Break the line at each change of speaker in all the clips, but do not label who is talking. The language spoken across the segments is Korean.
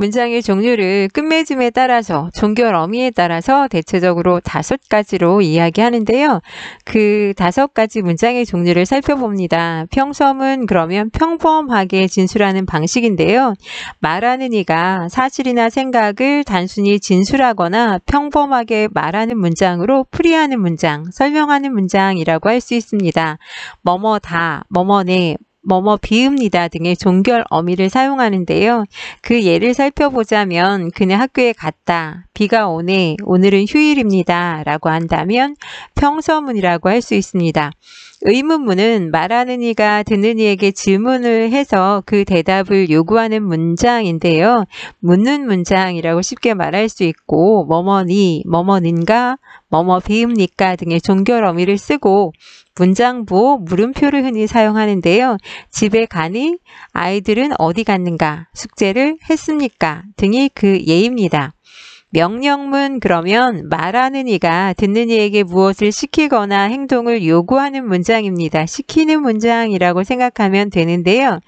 문장의 종류를 끝맺음에 따라서 종결 어미에 따라서 대체적으로 다섯 가지로 이야기하는데요. 그 다섯 가지 문장의 종류를 살펴봅니다. 평섬은 그러면 평범하게 진술하는 방식인데요. 말하는 이가 사실이나 생각을 단순히 진술하거나 평범하게 말하는 문장으로 풀이하는 문장, 설명하는 문장이라고 할 수 있습니다. 뭐뭐 다, 뭐뭐네, 뭐뭐 비읍니다 등의 종결 어미를 사용하는데요. 그 예를 살펴보자면 그네 학교에 갔다, 비가 오네, 오늘은 휴일입니다 라고 한다면 평서문이라고 할 수 있습니다. 의문문은 말하는 이가 듣는 이에게 질문을 해서 그 대답을 요구하는 문장인데요. 묻는 문장이라고 쉽게 말할 수 있고 머머니, 머머닌가, 머머 비읍니까 등의 종결 어미를 쓰고 문장부 물음표를 흔히 사용하는데요. 집에 가니 아이들은 어디 갔는가, 숙제를 했습니까 등이 그 예입니다. 명령문 그러면 말하는 이가 듣는 이에게 무엇을 시키거나 행동을 요구하는 문장입니다. 시키는 문장이라고 생각하면 되는데요.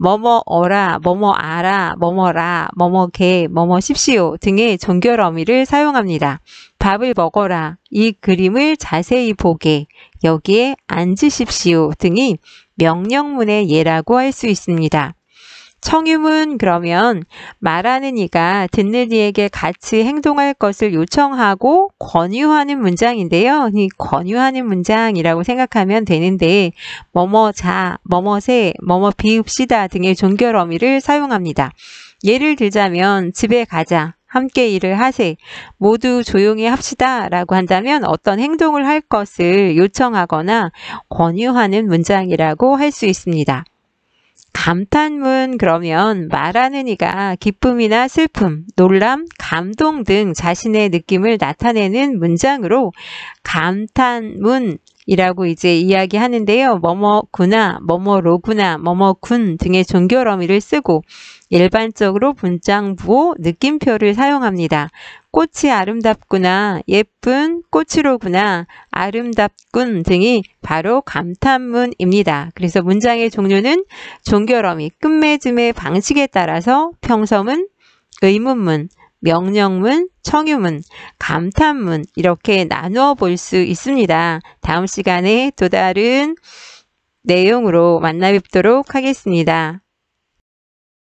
뭐뭐 어라, 뭐뭐 알아, 뭐뭐라, 뭐뭐게, 뭐뭐 십시오 등의 종결 어미를 사용합니다. 밥을 먹어라, 이 그림을 자세히 보게, 여기에 앉으십시오 등이 명령문의 예라고 할 수 있습니다. 청유문 그러면 말하는 이가 듣는 이에게 같이 행동할 것을 요청하고 권유하는 문장인데요. 이 권유하는 문장이라고 생각하면 되는데 뭐뭐 자, 뭐뭐 세, 뭐뭐 비읍시다 등의 종결 어미를 사용합니다. 예를 들자면 집에 가자, 함께 일을 하세, 모두 조용히 합시다 라고 한다면 어떤 행동을 할 것을 요청하거나 권유하는 문장이라고 할 수 있습니다. 감탄문 그러면 말하는 이가 기쁨이나 슬픔, 놀람, 감동 등 자신의 느낌을 나타내는 문장으로 감탄문 이라고 이제 이야기하는데요. 뭐뭐구나, 뭐뭐로구나, 뭐뭐군 등의 종결 어미를 쓰고 일반적으로 분장부호 느낌표를 사용합니다. 꽃이 아름답구나, 예쁜 꽃으로구나, 아름답군 등이 바로 감탄문입니다. 그래서 문장의 종류는 종결어미, 끝맺음의 방식에 따라서 평서문, 의문문, 명령문, 청유문, 감탄문 이렇게 나누어 볼 수 있습니다. 다음 시간에 또 다른 내용으로 만나 뵙도록 하겠습니다.